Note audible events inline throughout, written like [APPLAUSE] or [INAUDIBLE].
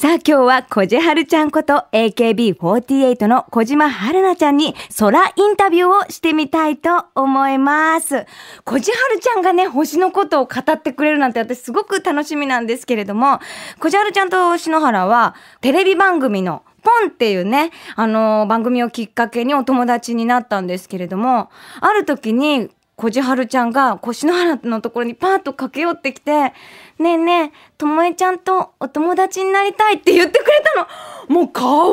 さあ今日は小じはるちゃんこと AKB48 の小島春菜ちゃんに空インタビューをしてみたいと思います。小じはるちゃんがね、星のことを語ってくれるなんて私すごく楽しみなんですけれども、小じはるちゃんと篠原はテレビ番組のポンっていうね、あのー、番組をきっかけにお友達になったんですけれども、ある時にこじはるちゃんが腰の原のところにパーッと駆け寄ってきて、ねえねえ、ともえちゃんとお友達になりたいって言ってくれたの。もう可愛い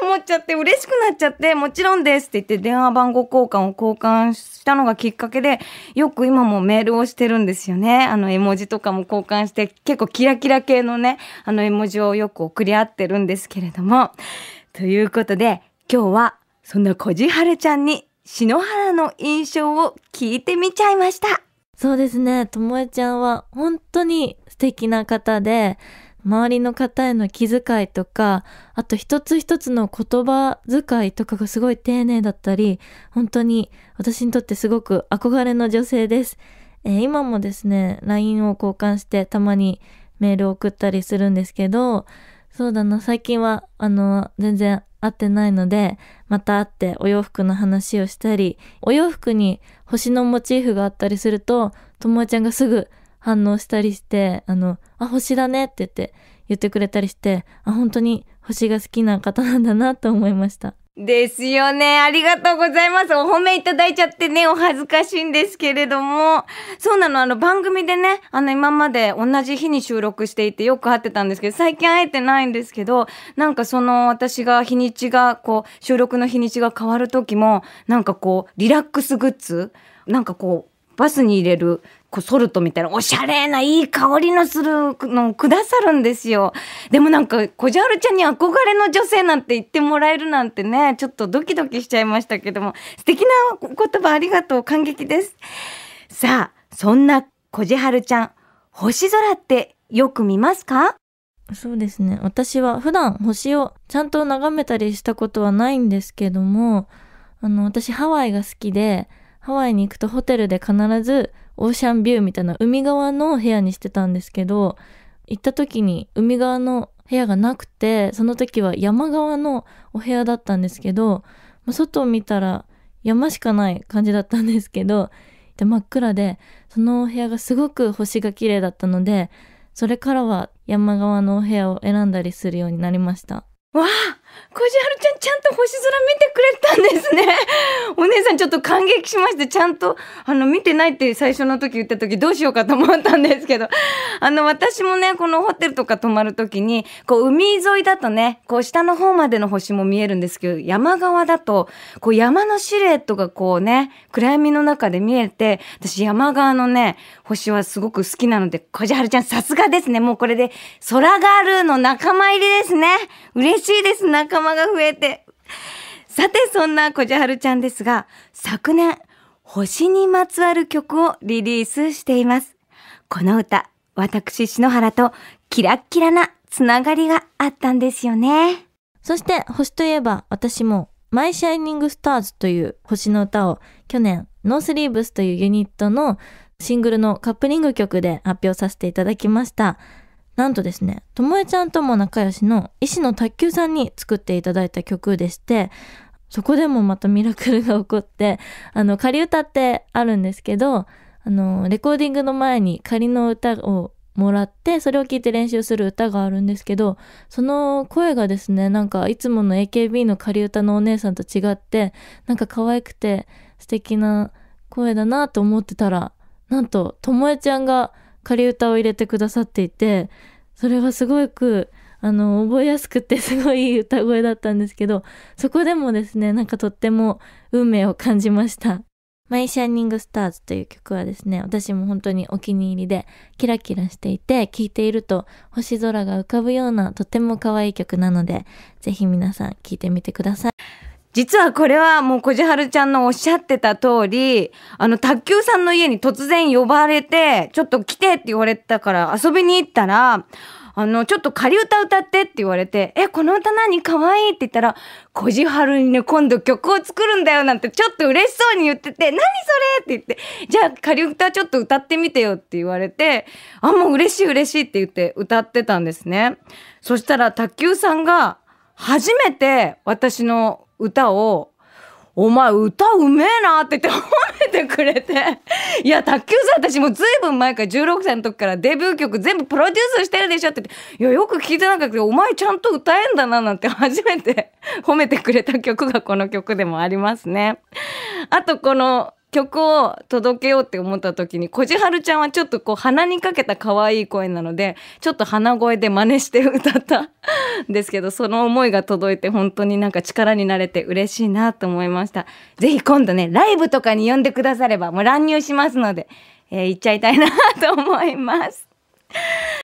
と思っちゃって嬉しくなっちゃって、もちろんですって言って電話番号交換を交換したのがきっかけで、よく今もメールをしてるんですよね。あの絵文字とかも交換して、結構キラキラ系のね、あの絵文字をよく送り合ってるんですけれども。ということで、今日はそんなこじはるちゃんに篠原の印象を聞いてみちゃいました。そうですね。ともえちゃんは本当に素敵な方で、周りの方への気遣いとか、あと一つ一つの言葉遣いとかがすごい丁寧だったり、本当に私にとってすごく憧れの女性です。えー、今もですね、LINE を交換してたまにメールを送ったりするんですけど、そうだな、最近は、あの、全然会ってないので、また会ってお洋服の話をしたり、お洋服に星のモチーフがあったりすると、ともえちゃんがすぐ反応したりして、あの、あ、星だねって言って、言ってくれたりして、あ、本当に星が好きな方なんだなと思いました。ですよね。ありがとうございます。お褒めいただいちゃってね、お恥ずかしいんですけれども。そうなの、あの番組でね、あの今まで同じ日に収録していてよく会ってたんですけど、最近会えてないんですけど、なんかその私が日にちが、こう、収録の日にちが変わる時も、なんかこう、リラックスグッズなんかこう、バスに入れるこうソルトみたいなおしゃれないい香りのするのをくださるんですよでもなんかこじはるちゃんに憧れの女性なんて言ってもらえるなんてねちょっとドキドキしちゃいましたけども素敵な言葉ありがとう感激ですさあそんなこじはるちゃん星空ってよく見ますかそうですね私は普段星をちゃんと眺めたりしたことはないんですけどもあの私ハワイが好きでハワイに行くとホテルで必ずオーシャンビューみたいな海側の部屋にしてたんですけど、行った時に海側の部屋がなくて、その時は山側のお部屋だったんですけど、まあ、外を見たら山しかない感じだったんですけど、で真っ暗で、そのお部屋がすごく星が綺麗だったので、それからは山側のお部屋を選んだりするようになりました。わあ小じはるちゃんちゃんと星空見てくれたんですね。お姉さんちょっと感激しまして、ちゃんと、あの、見てないって最初の時言った時どうしようかと思ったんですけど、[LAUGHS] あの、私もね、このホテルとか泊まる時に、こう、海沿いだとね、こう、下の方までの星も見えるんですけど、山側だと、こう、山のシルエットがこうね、暗闇の中で見えて、私山側のね、星はすごく好きなので、小じはるちゃんさすがですね。もうこれで、空ガールの仲間入りですね。嬉しいですね。仲間が増えて。さて、そんなこじはるちゃんですが、昨年、星にまつわる曲をリリースしています。この歌、私、篠原とキラッキラなつながりがあったんですよね。そして、星といえば、私も、マイ・シャイニング・スターズという星の歌を去年、ノースリーブスというユニットのシングルのカップリング曲で発表させていただきました。なんとですね、ともえちゃんとも仲良しの石野卓球さんに作っていただいた曲でして、そこでもまたミラクルが起こって、あの、仮歌ってあるんですけど、あの、レコーディングの前に仮の歌をもらって、それを聞いて練習する歌があるんですけど、その声がですね、なんかいつもの AKB の仮歌のお姉さんと違って、なんか可愛くて素敵な声だなと思ってたら、なんと、ともえちゃんが仮歌を入れてくださっていてそれはすごくあの覚えやすくてすごい歌声だったんですけどそこでもですねなんかとっても運命を感じました。マイシャーニングスターズという曲はですね、私も本当にお気に入りで、キラキラしていて、聴いていると星空が浮かぶようなとても可愛い曲なので、ぜひ皆さん聴いてみてください。実はこれはもうこじはるちゃんのおっしゃってた通り、あの、卓球さんの家に突然呼ばれて、ちょっと来てって言われたから遊びに行ったら、あの、ちょっと仮歌歌ってって言われて、え、この歌何可愛いって言ったら、こじはるにね、今度曲を作るんだよなんてちょっと嬉しそうに言ってて、何それって言って、じゃあ仮歌ちょっと歌ってみてよって言われて、あ、もう嬉しい嬉しいって言って歌ってたんですね。そしたら卓球さんが、初めて私の歌を、お前歌うめえなって言って褒めてくれて。[LAUGHS] いや、卓球さん私もずいぶん前から16歳の時からデビュー曲全部プロデュースしてるでしょって言って、いや、よく聞いてなかったけど、お前ちゃんと歌えんだななんて初めて褒めてくれた曲がこの曲でもありますね。あとこの曲を届けようって思った時に、こじはるちゃんはちょっとこう鼻にかけた可愛い声なので、ちょっと鼻声で真似して歌ったん [LAUGHS] ですけど、その思いが届いて本当になんか力になれて嬉しいなと思いました。ぜひ今度ね、ライブとかに呼んでくださればもう乱入しますので、えー、行っちゃいたいなと思います。